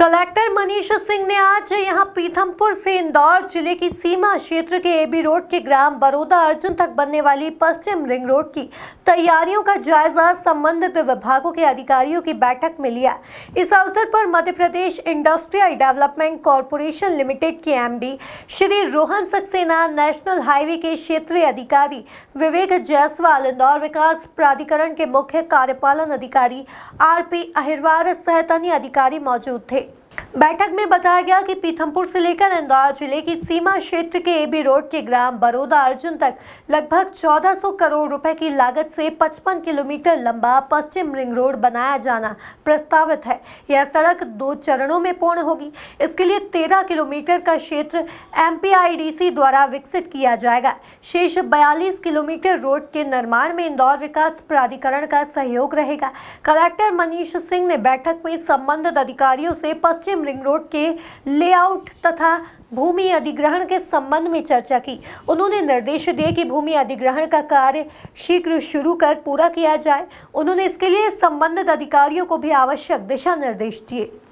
collector Manish Singh ने आज यहां पीथमपुर से इंदौर जिले की सीमा क्षेत्र के एबी रोड के ग्राम बरोदा अर्जुन तक बनने वाली पश्चिम रिंग रोड की तैयारियों का जायजा संबंधित विभागों के अधिकारियों की बैठक में लिया इस अवसर पर Madhya Pradesh industrial development corporation limited के MD Shri Rohan Saxena national highway के क्षेत्रीय अधिकारी विवेक जायसवाल इंदौर विकास प्राधिकरण के मुख्य कार्यपालन अधिकारी आर पी अहिरवार सहित अन्य अधिकारी मौजूद थे बैठक में बताया गया कि पीथमपुर से लेकर इंदौर जिले की सीमा क्षेत्र के एबी रोड के ग्राम बरोदा अर्जुन तक लगभग 1400 करोड़ रुपए की लागत से 55 किलोमीटर लंबा पश्चिम रिंग रोड बनाया जाना प्रस्तावित है यह सड़क दो चरणों में पूर्ण होगी इसके लिए 13 किलोमीटर का क्षेत्र एम द्वारा विकसित किया जाएगा शेष बयालीस किलोमीटर रोड के निर्माण में इंदौर विकास प्राधिकरण का सहयोग रहेगा कलेक्टर मनीष सिंह ने बैठक में संबंधित अधिकारियों से पश्चिम पश्चिम रिंग रोड के लेआउट तथा भूमि अधिग्रहण के संबंध में चर्चा की उन्होंने निर्देश दिए कि भूमि अधिग्रहण का कार्य शीघ्र शुरू कर पूरा किया जाए उन्होंने इसके लिए संबंधित अधिकारियों को भी आवश्यक दिशा निर्देश दिए